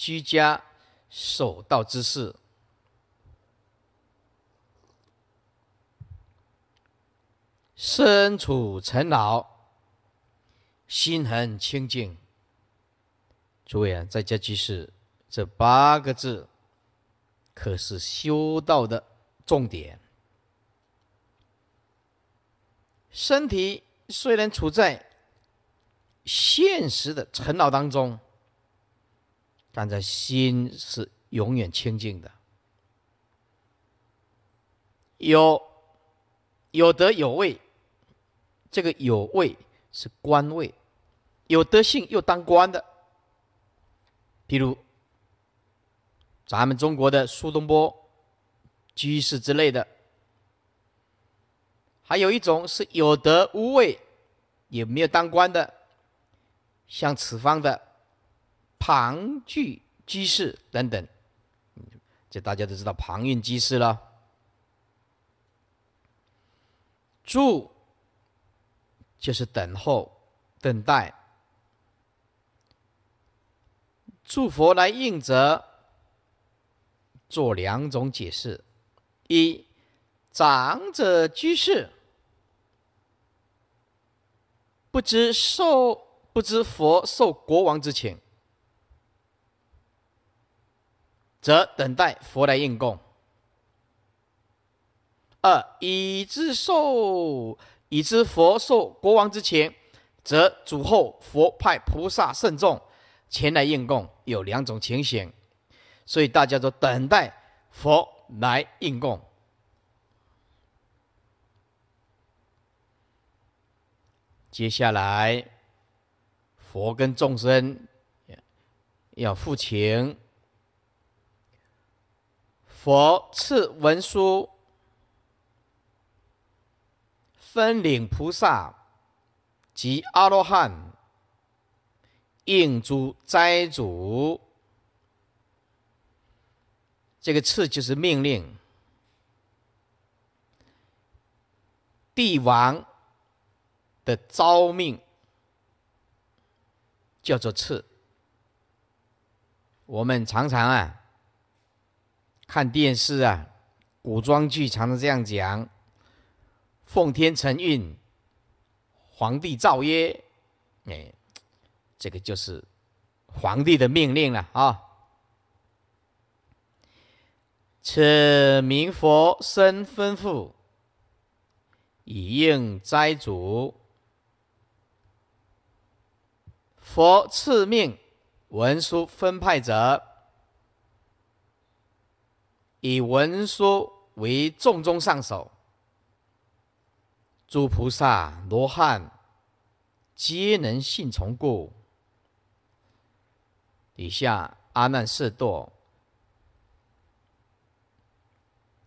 居家守道之事，身处尘劳，心很清净。诸位啊，在家居士这八个字，可是修道的重点。身体虽然处在现实的尘劳当中。但是心是永远清净的。有有德有位，这个有位是官位，有德性又当官的，比如咱们中国的苏东坡、居士之类的。还有一种是有德无位，也没有当官的，像此方的。旁具居士等等，这大家都知道。旁运居士了，住就是等候、等待。诸佛来应则，做两种解释：一，长者居士不知受，不知佛受国王之请。则等待佛来应供。二已知受，已知佛受国王之前，则主后佛派菩萨圣众前来应供，有两种情形，所以大家都等待佛来应供。接下来，佛跟众生要付钱。佛赐文书，分领菩萨及阿罗汉应诸斋主。这个赐就是命令，帝王的诏命叫做赐。我们常常啊。看电视啊，古装剧常常这样讲：“奉天承运，皇帝诏曰，哎，这个就是皇帝的命令了啊。”此明佛身吩咐，以应斋主。佛赐命文书分派者。以文说为重中上首，诸菩萨罗汉皆能信从故。以下阿难摄堕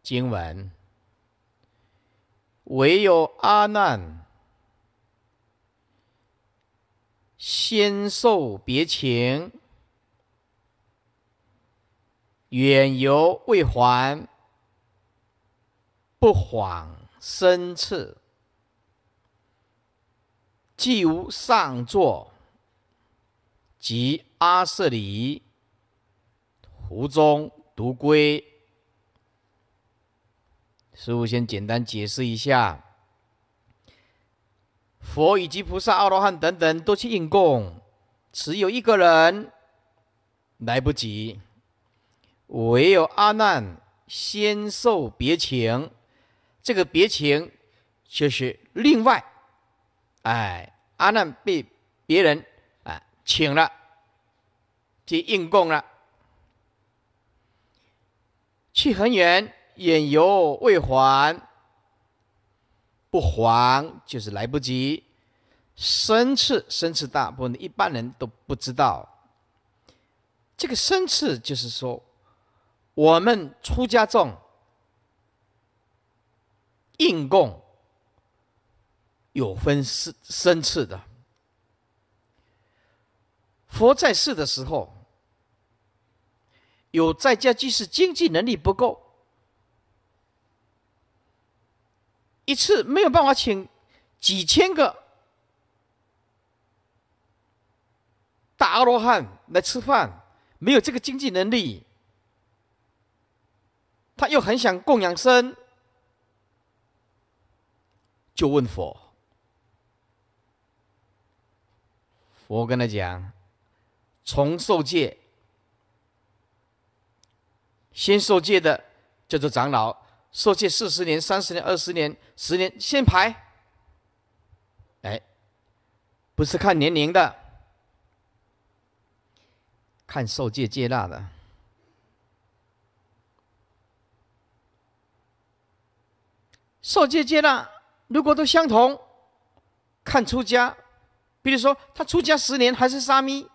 经文，唯有阿难先受别情。远游未还，不恍身次；既无上座，即阿舍离，湖中独归。师傅先简单解释一下：佛以及菩萨、阿罗汉等等都去应供，只有一个人来不及。唯有阿难先受别情，这个别情就是另外，哎，阿难被别人啊请了去应供了，去恒远远游未还，不还就是来不及。生次生次大部分一般人都不知道，这个生次就是说。我们出家众应供有分次、生次的。佛在世的时候，有在家居士经济能力不够，一次没有办法请几千个大阿罗汉来吃饭，没有这个经济能力。他又很想供养僧，就问佛。我跟他讲：“从受戒，先受戒的叫做长老，受戒四十年、三十年、二十年、十年，先排。哎，不是看年龄的，看受戒戒纳的。”受戒戒纳，如果都相同，看出家，比如说他出家十年还是沙弥，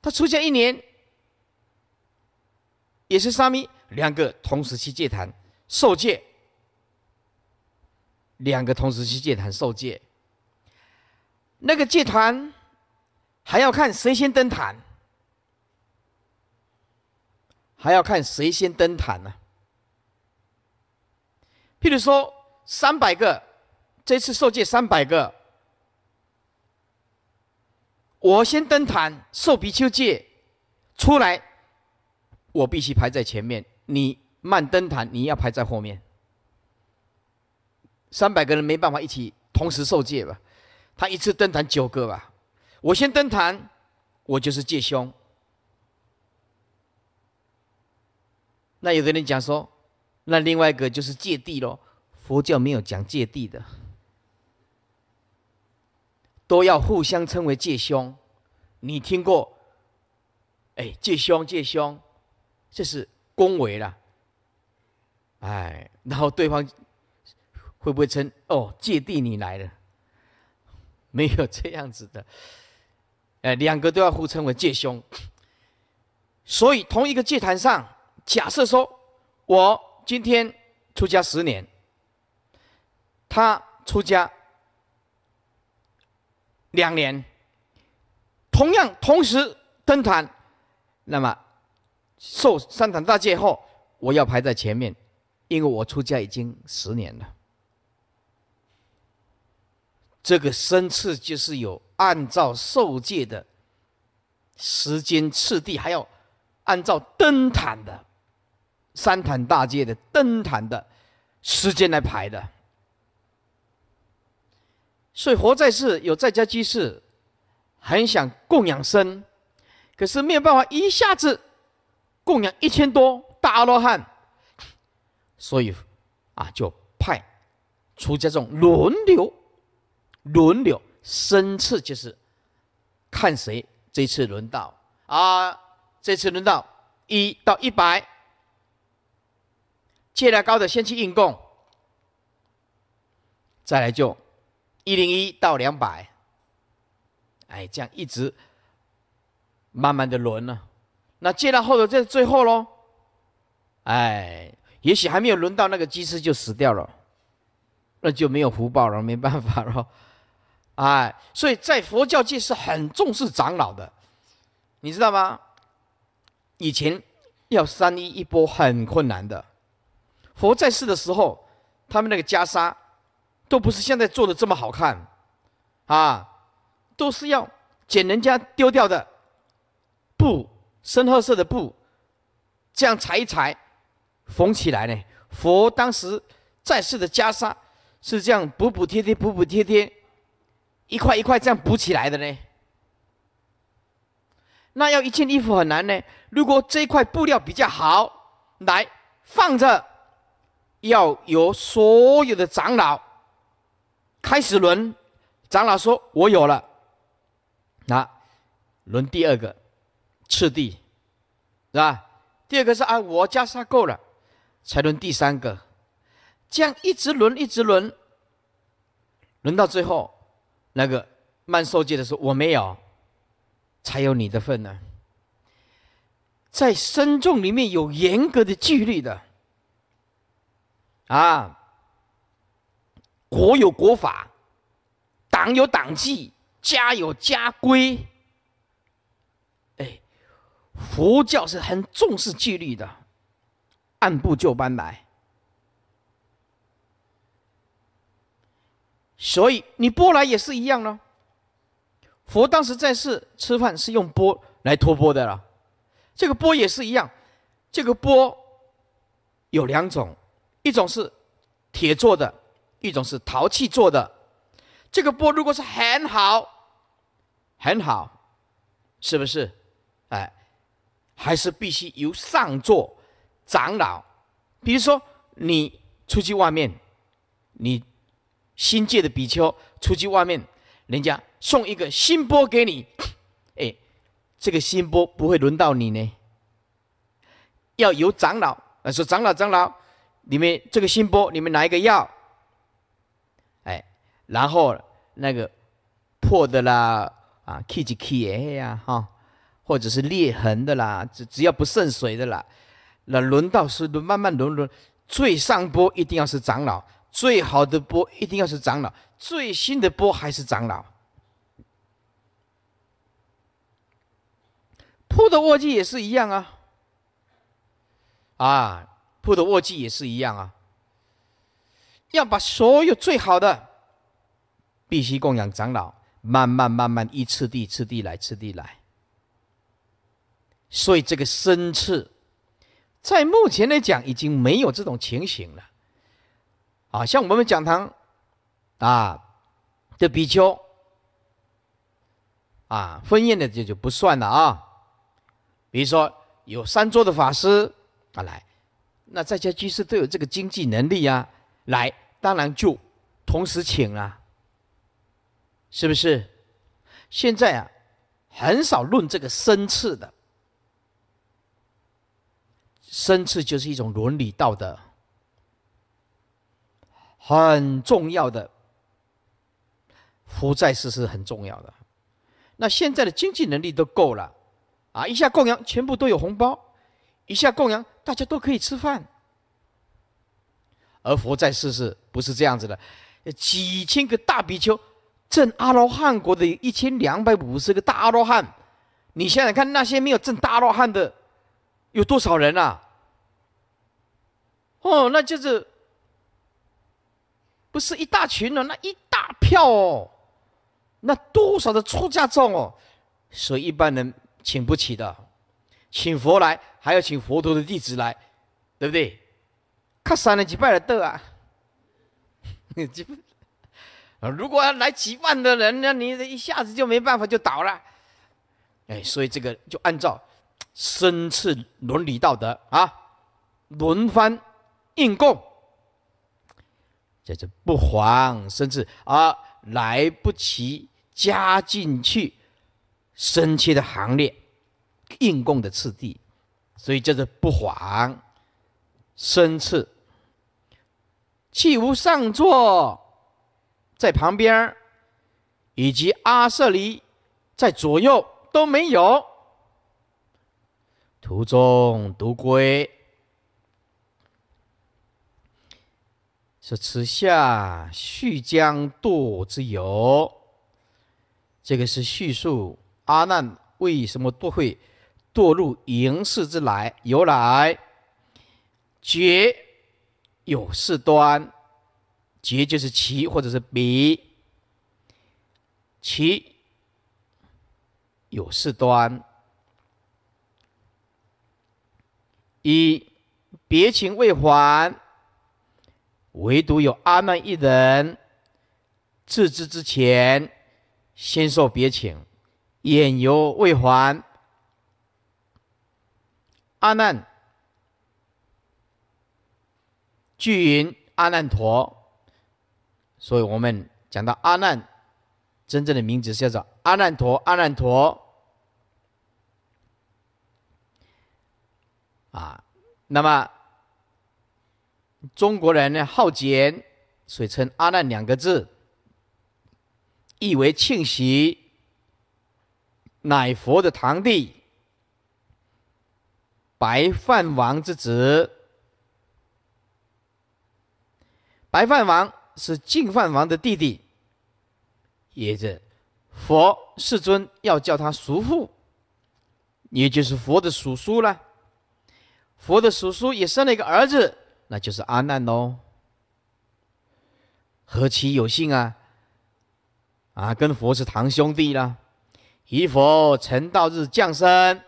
他出家一年也是沙弥，两个同时去戒坛受戒，两个同时去戒坛受戒，那个戒坛还要看谁先登坛。还要看谁先登坛呢？譬如说，三百个，这次受戒三百个，我先登坛受比丘戒，出来，我必须排在前面。你慢登坛，你要排在后面。三百个人没办法一起同时受戒吧？他一次登坛九个吧？我先登坛，我就是戒凶，那有的人讲说，那另外一个就是芥蒂喽，佛教没有讲芥蒂的，都要互相称为芥兄。你听过？哎，芥兄，芥兄，这是恭维了。哎，然后对方会不会称哦，芥蒂你来了？没有这样子的。哎，两个都要互称为芥兄。所以同一个芥坛上。假设说，我今天出家十年，他出家两年，同样同时登坛，那么受三坛大戒后，我要排在前面，因为我出家已经十年了。这个生次就是有按照受戒的时间次第，还要按照登坛的。三潭大街的登坛的时间来排的，所以活在世有在家居士很想供养生，可是没有办法一下子供养一千多大阿罗汉，所以啊就派出这种轮流轮流生次，就是看谁这次轮到啊，这次轮到一到一百。借了高的先去应供，再来就一零一到两百，哎，这样一直慢慢的轮呢。那借到后的在最后喽，哎，也许还没有轮到那个机师就死掉了，那就没有福报了，没办法了。哎，所以在佛教界是很重视长老的，你知道吗？以前要三一一波很困难的。佛在世的时候，他们那个袈裟，都不是现在做的这么好看，啊，都是要捡人家丢掉的布，深褐色的布，这样裁一裁，缝起来呢。佛当时在世的袈裟是这样补补贴贴补补贴贴，一块一块这样补起来的呢。那要一件衣服很难呢。如果这一块布料比较好，来放着。要有所有的长老开始轮，长老说：“我有了。”啊，轮第二个次帝，是吧？第二个是啊，我袈裟够了，才轮第三个。这样一直轮，一直轮，轮到最后，那个曼寿界的说：“我没有，才有你的份呢。”在僧众里面有严格的纪律的。啊！国有国法，党有党纪，家有家规。哎，佛教是很重视纪律的，按部就班来。所以你波来也是一样呢。佛当时在世吃饭是用钵来托钵的了，这个钵也是一样。这个钵有两种。一种是铁做的，一种是陶器做的。这个钵如果是很好，很好，是不是？哎，还是必须由上座长老。比如说，你出去外面，你新借的比丘出去外面，人家送一个新钵给你，哎，这个新钵不会轮到你呢。要由长老，说长老，长老。你们这个新波，你们拿一个药，哎，然后那个破的啦啊，K G K a 呀哈，或者是裂痕的啦，只只要不渗水的啦，那轮到是慢慢轮轮，最上波一定要是长老，最好的波一定要是长老，最新的波还是长老。破的握具也是一样啊，啊。铺的卧具也是一样啊，要把所有最好的，必须供养长老，慢慢慢慢一次地一次地来，一次地来。所以这个生次，在目前来讲已经没有这种情形了。啊，像我们讲堂啊的比丘啊分宴的就就不算了啊，比如说有三桌的法师啊来。那在家居士都有这个经济能力啊，来，当然就同时请啊，是不是？现在啊，很少论这个生次的，生次就是一种伦理道德，很重要的，福在世是很重要的。那现在的经济能力都够了，啊，一下供养全部都有红包，一下供养。大家都可以吃饭，而佛在世是不是这样子的？几千个大比丘证阿罗汉国的一千两百五十个大阿罗汉，你想想看，那些没有证大阿罗汉的有多少人啊？哦，那就是不是一大群了，那一大票哦，那多少的出家众哦，所以一般人请不起的，请佛来。还要请佛陀的弟子来，对不对？看三了几百来斗啊！啊！如果要来几万的人，那你一下子就没办法就倒了。哎，所以这个就按照生次伦理道德啊，轮番应供，在这不慌，甚至啊来不及加进去生切的行列，应供的次第。所以叫做不恍身次，器无上座，在旁边以及阿舍离在左右都没有。途中独归，是此下叙江渡之由。这个是叙述阿难为什么不会。堕入淫世之来，由来结有事端。结就是其或者是彼，其有事端。一别情未还，唯独有阿难一人自知之前先受别情，眼犹未还。阿难，具云阿难陀，所以我们讲到阿难，真正的名字叫做阿难陀，阿难陀啊。那么中国人呢，好简，所以称阿难两个字，意为庆喜，乃佛的堂弟。白饭王之子，白饭王是净饭王的弟弟，也是佛世尊要叫他叔父，也就是佛的叔叔了。佛的叔叔也生了一个儿子，那就是阿难喽。何其有幸啊！啊，跟佛是堂兄弟了。以佛成道日降生，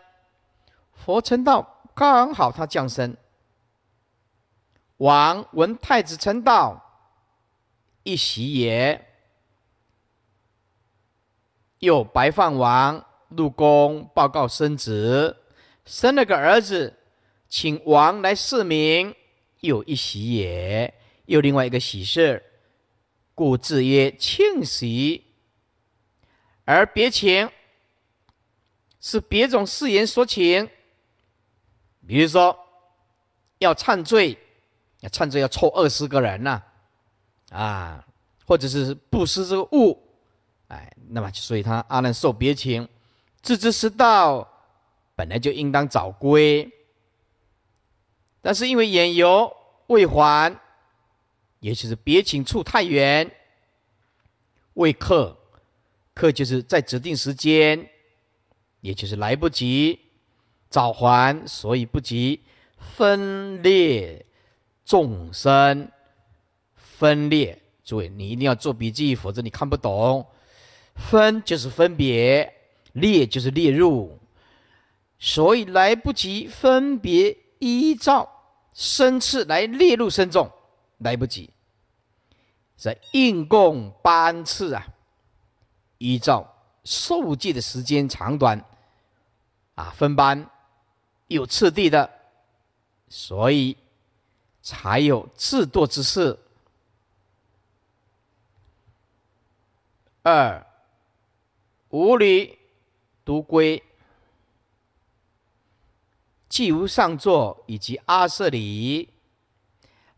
佛成道。刚好他降生，王闻太子成道，一喜也。又白饭王入宫报告生子，生了个儿子，请王来赐名，又一喜也。又另外一个喜事，故自曰庆喜。而别情是别种誓言所请。比如说，要忏罪，忏罪要凑二十个人呐、啊，或者是布施这个物，哎，那么所以他阿难受别情，自知失道，本来就应当早归，但是因为远由未还，也就是别情处太远，未克，克就是在指定时间，也就是来不及。早还，所以不急。分裂众生，分裂。注意，你一定要做笔记，否则你看不懂。分就是分别，列就是列入。所以来不及分别依照生次来列入生众，来不及。在应供班次啊，依照受戒的时间长短啊分班。有次第的，所以才有制度之事。二，无理独归，既无上座以及阿舍里，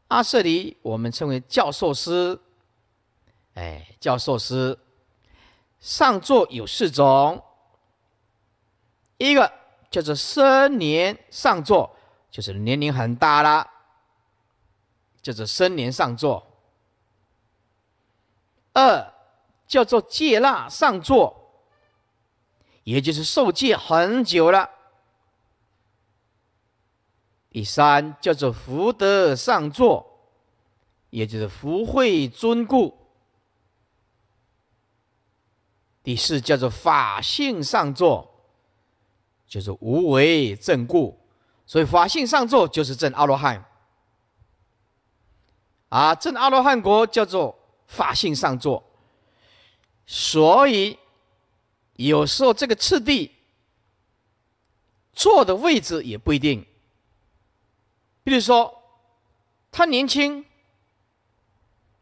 阿舍里我们称为教授师，哎，教授师，上座有四种，一个。叫做生年上座，就是年龄很大了；叫做生年上座。二，叫做戒腊上座，也就是受戒很久了。第三，叫做福德上座，也就是福慧尊故。第四，叫做法性上座。就是无为正故，所以法性上座就是正阿罗汉。啊，正阿罗汉果叫做法性上座，所以有时候这个次第坐的位置也不一定。比如说，他年轻，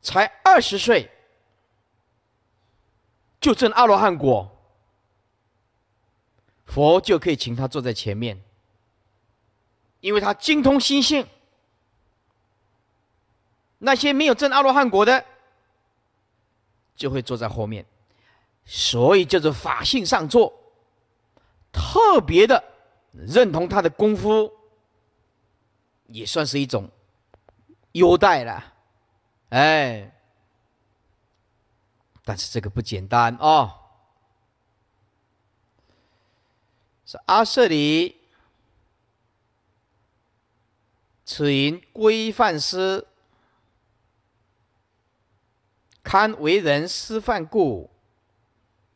才二十岁，就证阿罗汉果。佛就可以请他坐在前面，因为他精通心性；那些没有证阿罗汉果的，就会坐在后面。所以就是法性上座，特别的认同他的功夫，也算是一种优待了。哎，但是这个不简单啊！是阿舍里，此云规范师，堪为人师范故，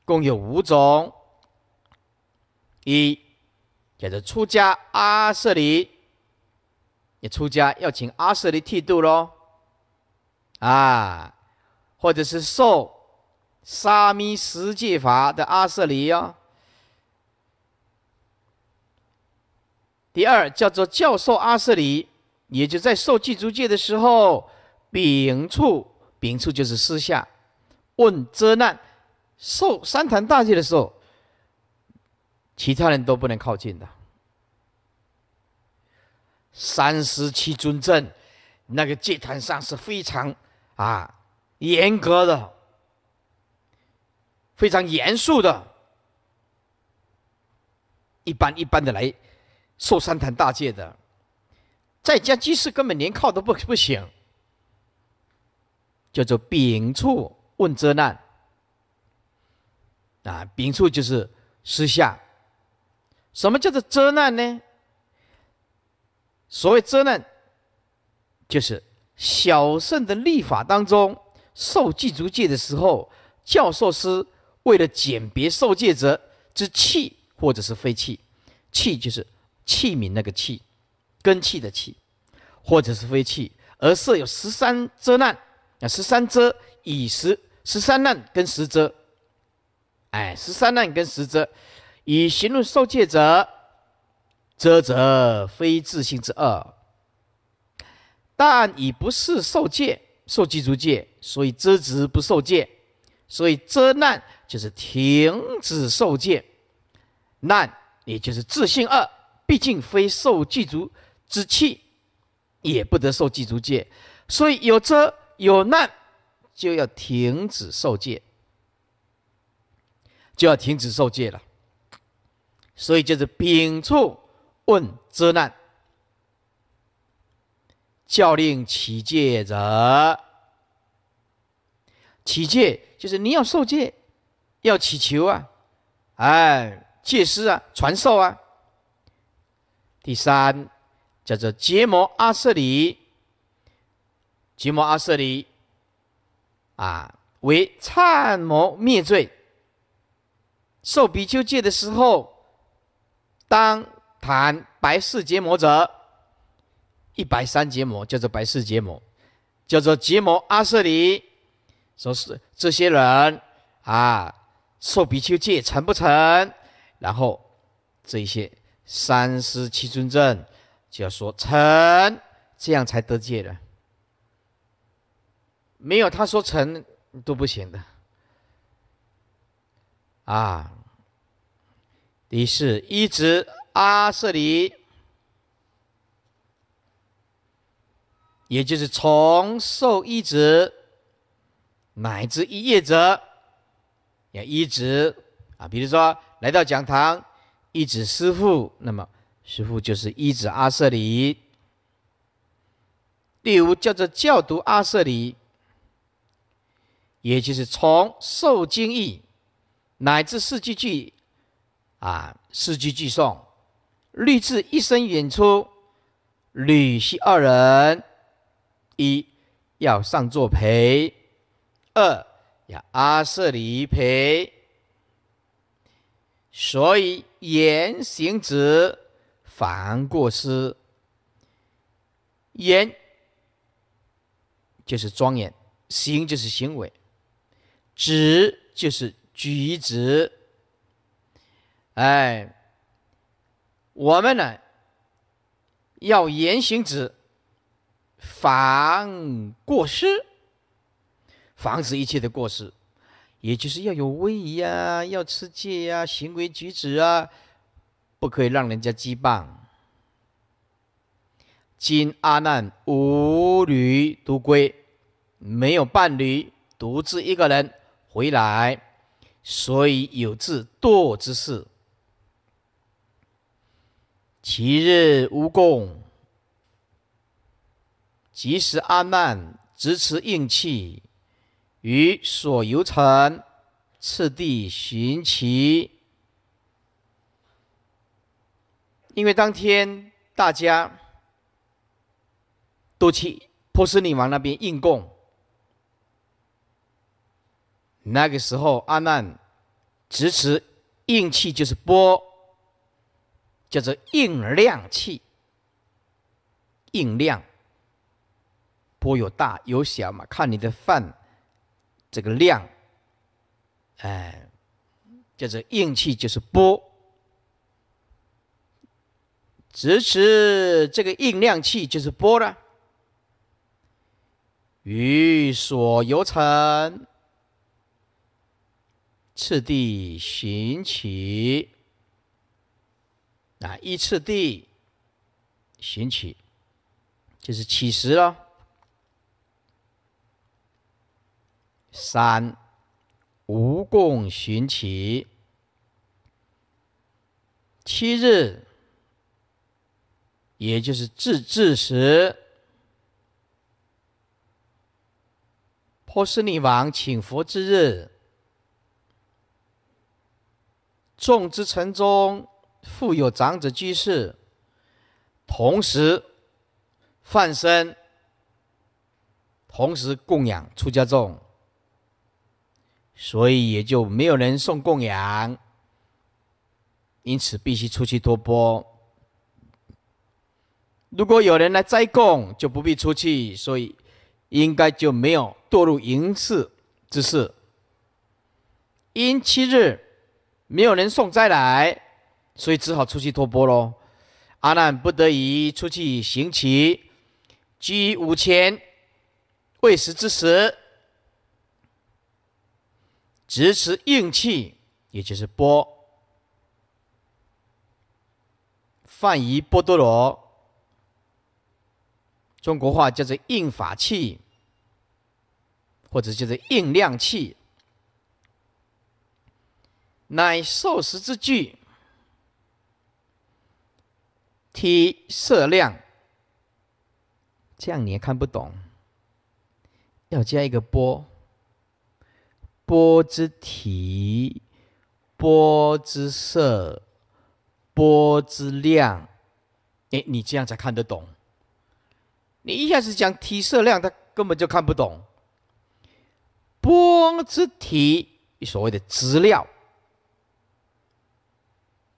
共有五种。一，叫做出家阿舍里，你出家要请阿舍里剃度喽，啊，或者是受沙弥十戒法的阿舍里哟。第二叫做教授阿瑟里，也就在受具足戒的时候，丙处丙处就是私下问遮难，受三坛大戒的时候，其他人都不能靠近的。三十七尊镇，那个戒坛上是非常啊严格的，非常严肃的，一般一般的来。受三坛大戒的，在家居士根本连靠都不不行，叫做秉处问遮难啊。秉处就是私下，什么叫做遮难呢？所谓遮难，就是小圣的立法当中，受祭足戒的时候，教授师为了鉴别受戒者之气或者是非气，气就是。器皿那个器，根器的器，或者是非器，而设有十三遮难啊，十三遮以十，十三难跟十遮，哎，十三难跟十遮，以形容受戒者，遮者非自信之二，但以不是受戒，受具足戒，所以遮止不受戒，所以遮难就是停止受戒，难也就是自信二。毕竟非受具足之气，也不得受具足戒，所以有遮有难，就要停止受戒，就要停止受戒了。所以就是秉处问遮难，教令起戒者，起戒就是你要受戒，要祈求啊，哎，戒师啊，传授啊。第三，叫做结魔阿舍里，结魔阿舍里啊，为忏魔灭罪。受比丘戒的时候，当谈白世结魔者，一百三结魔叫做白世结魔，叫做结魔阿舍里，说是这些人啊，受比丘戒成不成？然后这一些。三十七尊正就要说“臣”，这样才得戒的。没有他说“臣”都不行的。啊，第四一直阿舍里，也就是从受一职乃至一业者也一直啊，比如说来到讲堂。一子师父，那么师父就是一子阿舍离。第五叫做教读阿舍离，也就是从受经义乃至四句句啊，四句句诵，立志一生演出。女婿二人，一要上座陪，二要阿舍离陪，所以。言行止，防过失。言就是庄严，行就是行为，止就是举止。哎，我们呢要言行止，防过失，防止一切的过失。也就是要有威仪啊，要持戒啊，行为举止啊，不可以让人家羁绊。今阿难无侣独归，没有伴侣，独自一个人回来，所以有自堕之事。其日无功，即使阿难执持硬气。于所游城次第寻其，因为当天大家都去波斯尼王那边应供。那个时候阿难直持应气就是波，叫做应量气。应量，波有大有小嘛，看你的饭。这个量，哎，叫做应气，就是波。支持这个应量气就是波了。于所由成，次第行起，啊，依次第行起，就是起时了。三无供寻乞，七日，也就是至治时，波斯匿王请佛之日，众之城中复有长者居士，同时放生，同时供养出家众。所以也就没有人送供养，因此必须出去托钵。如果有人来斋供，就不必出去，所以应该就没有堕入淫室之事。因七日没有人送斋来，所以只好出去托钵喽。阿难不得已出去行乞，居五钱未食之时。直持硬器，也就是波，泛语波多罗，中国话叫做硬法器，或者叫做硬量器，乃受时之具，体色量，这样你也看不懂，要加一个波。波之体、波之色、波之量，哎，你这样才看得懂。你一下子讲体色量，他根本就看不懂。波之体，所谓的资料，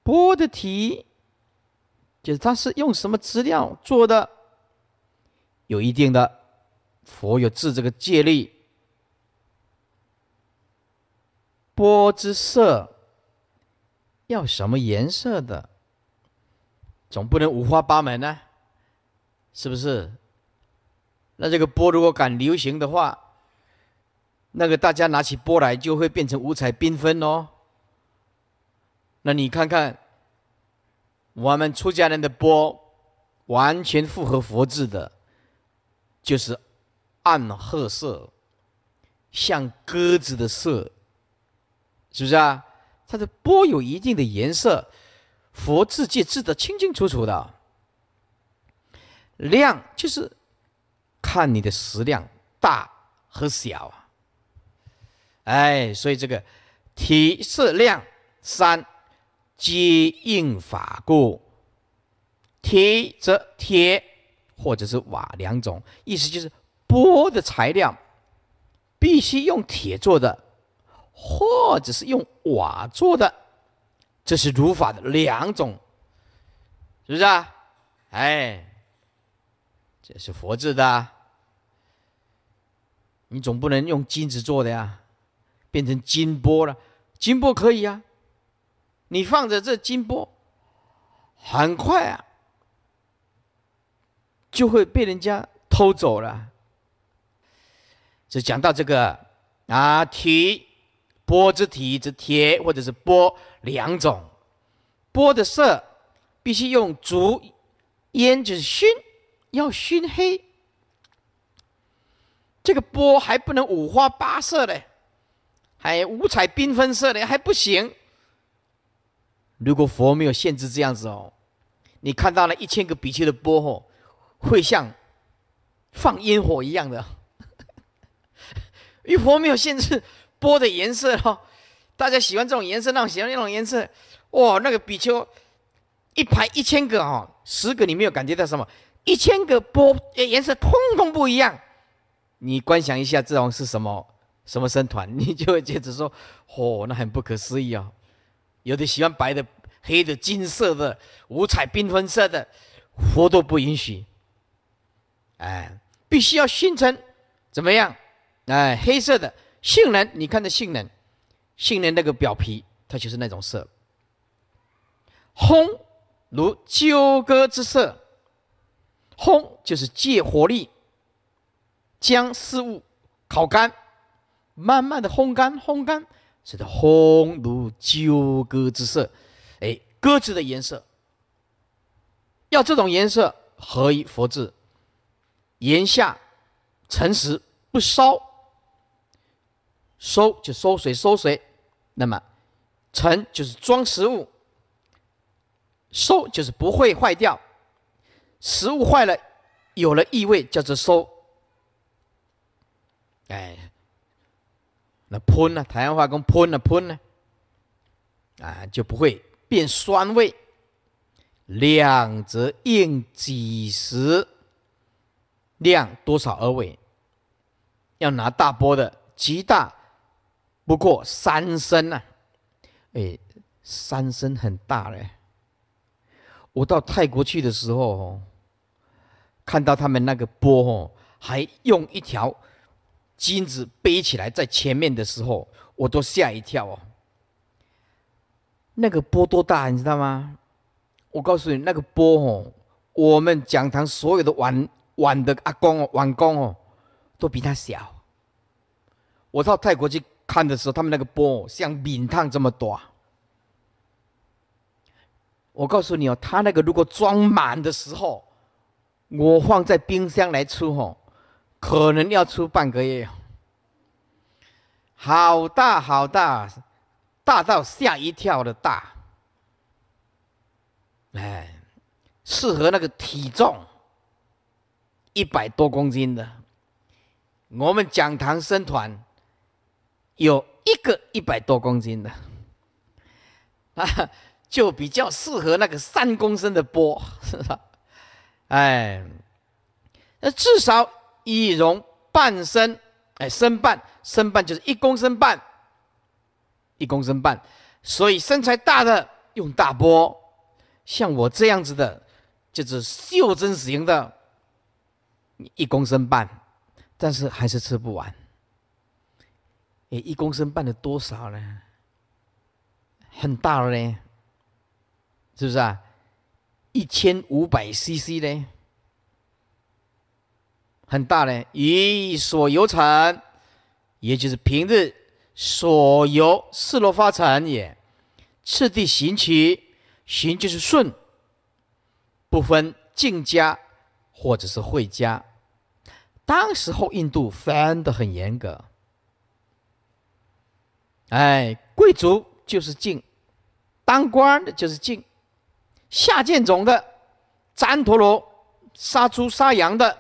波的体，就是它是用什么资料做的，有一定的佛有治这个戒律。波之色要什么颜色的？总不能五花八门呢，是不是？那这个波如果敢流行的话，那个大家拿起波来就会变成五彩缤纷哦。那你看看，我们出家人的波完全符合佛制的，就是暗褐色，像鸽子的色。是不是啊？它的波有一定的颜色，佛字界字的清清楚楚的。量就是看你的食量大和小啊。哎，所以这个体色量三接应法故，铁则铁或者是瓦两种意思就是波的材料必须用铁做的。或者是用瓦做的，这是如法的两种，是不是啊？哎，这是佛制的，你总不能用金子做的呀，变成金钵了，金钵可以啊，你放着这金钵，很快啊，就会被人家偷走了。这讲到这个啊，提。波之体之贴，或者是波两种，波的色必须用竹烟就是熏，要熏黑。这个波还不能五花八色的，还五彩缤纷色的还不行。如果佛没有限制这样子哦，你看到了一千个比丘的波哦，会像放烟火一样的。如 佛没有限制。波的颜色哈，大家喜欢这种颜色，那种喜欢那种颜色，哇，那个比丘一排一千个哈，十个你没有感觉到什么，一千个波颜色通通不一样。你观想一下这种是什么什么生团，你就会接着说，哦，那很不可思议啊。有的喜欢白的、黑的、金色的、五彩缤纷色的，佛都不允许。哎，必须要熏成怎么样？哎，黑色的。杏仁，你看这杏仁，杏仁那个表皮，它就是那种色。烘如纠葛之色，烘就是借火力将事物烤干，慢慢的烘干，烘干，使得烘如纠葛之色。哎，鸽子的颜色，要这种颜色，何以佛字？言下，诚实不烧。收就收水，收水，那么盛就是装食物。收就是不会坏掉，食物坏了有了异味叫做收。哎，那喷呢？台湾化工喷呢？喷呢？啊，就不会变酸味。量则应几十，量多少而为，要拿大波的，极大。不过三声啊，哎，三声很大嘞。我到泰国去的时候，看到他们那个波哦，还用一条金子背起来在前面的时候，我都吓一跳哦。那个波多大，你知道吗？我告诉你，那个波哦，我们讲堂所有的碗碗的阿公哦，碗工哦，都比他小。我到泰国去。看的时候，他们那个波像敏烫这么短。我告诉你哦，他那个如果装满的时候，我放在冰箱来出哦，可能要出半个月。好大好大，大到吓一跳的大。哎，适合那个体重一百多公斤的。我们讲堂生团。有一个一百多公斤的，啊，就比较适合那个三公升的波，是吧？哎，那至少一容半身，哎，身半身半就是一公升半，一公升半，所以身材大的用大波，像我这样子的，就是袖珍型的，一公升半，但是还是吃不完。一公升办了多少呢？很大了呢，是不是啊？一千五百 CC 呢？很大呢。以所有产，也就是平日所油四罗发产也，次第行其行就是顺，不分进家或者是会家。当时候印度分的很严格。哎，贵族就是晋，当官的就是晋，下贱种的，粘陀罗杀猪杀羊的，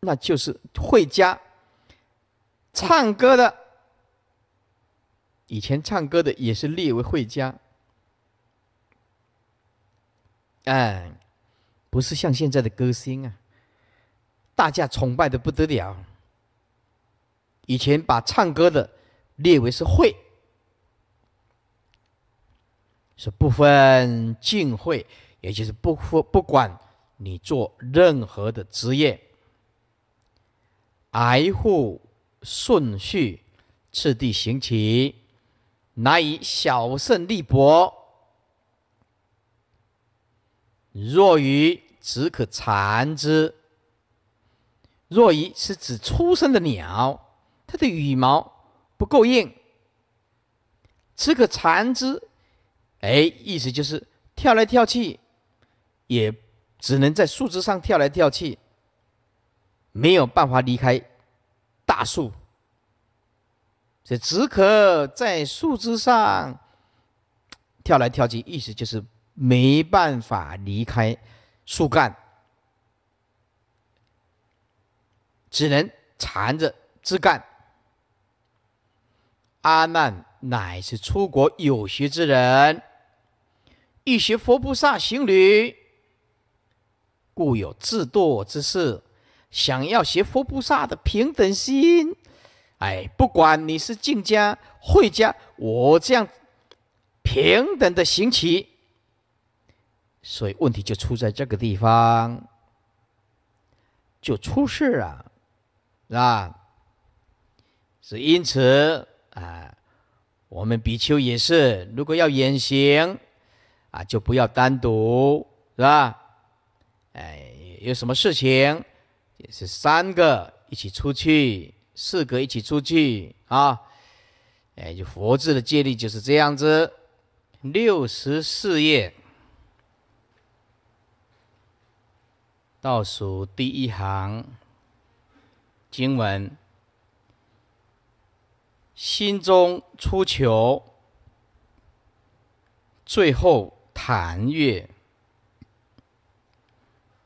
那就是会家，唱歌的，以前唱歌的也是列为会家，哎，不是像现在的歌星啊，大家崇拜的不得了，以前把唱歌的。列为是会，是不分进会，也就是不分不管你做任何的职业，挨户顺序次第行起，乃以小胜利薄，弱于只可残之。弱于是指出生的鸟，它的羽毛。不够硬，只可缠枝。哎，意思就是跳来跳去，也只能在树枝上跳来跳去，没有办法离开大树。这只可在树枝上跳来跳去，意思就是没办法离开树干，只能缠着枝干。阿难乃是出国有学之人，欲学佛菩萨行旅，故有自堕之事。想要学佛菩萨的平等心，哎，不管你是进家、会家，我这样平等的行起，所以问题就出在这个地方，就出事了，是吧？是因此。啊，我们比丘也是，如果要远行，啊，就不要单独，是吧？哎，有什么事情，也是三个一起出去，四个一起出去啊。哎，就佛制的戒律就是这样子。六十四页，倒数第一行，经文。心中出求，最后谈月，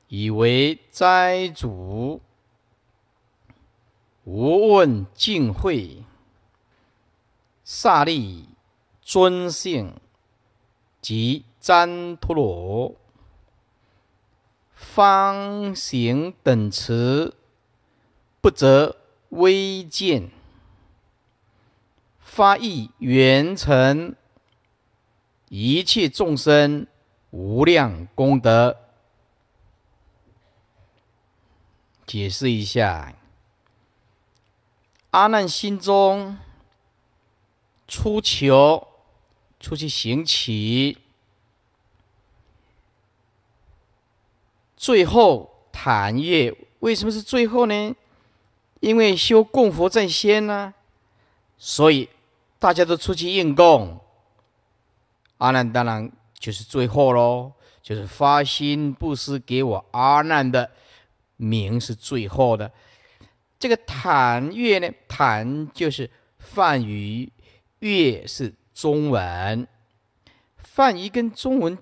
以为斋主，无问敬会，萨利尊姓及旃陀罗，方行等词，不择微见。发意圆成一切众生无量功德。解释一下，阿难心中出求，出去行乞，最后谈业。为什么是最后呢？因为修供佛在先呢，所以。大家都出去应供，阿难当然就是最后喽，就是发心布施给我阿难的名是最后的。这个谭月呢，谭就是梵语，月是中文，梵语跟中文